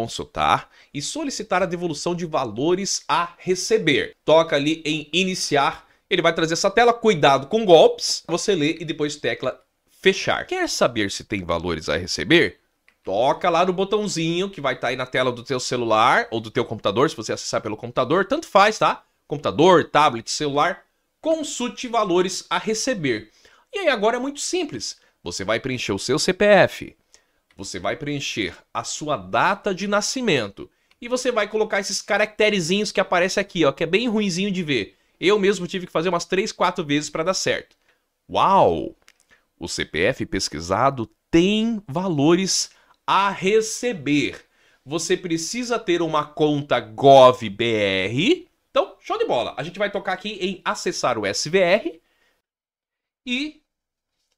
consultar e solicitar a devolução de valores a receber. Toca ali em iniciar, ele vai trazer essa tela, cuidado com golpes. Você lê e depois tecla fechar. Quer saber se tem valores a receber? Toca lá no botãozinho que vai estar tá aí na tela do teu celular ou do teu computador, se você acessar pelo computador, tanto faz, tá? Computador, tablet, celular, consulte valores a receber. E aí agora é muito simples. Você vai preencher o seu CPF, você vai preencher a sua data de nascimento e você vai colocar esses caracterizinhos que aparece aqui, ó, que é bem ruinzinho de ver. Eu mesmo tive que fazer umas 3, 4 vezes para dar certo. Uau! O CPF pesquisado tem valores a receber. Você precisa ter uma conta GovBR. Então, show de bola. A gente vai tocar aqui em acessar o SVR e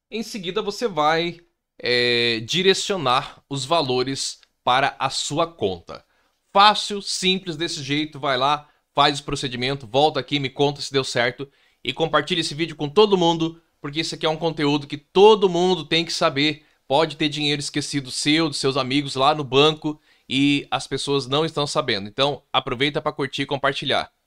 em seguida você vai é, direcionar os valores para a sua conta. Fácil, simples desse jeito, vai lá, faz o procedimento, volta aqui, me conta se deu certo e compartilha esse vídeo com todo mundo, porque isso aqui é um conteúdo que todo mundo tem que saber. Pode ter dinheiro esquecido seu, dos seus amigos lá no banco e as pessoas não estão sabendo. Então, aproveita para curtir e compartilhar.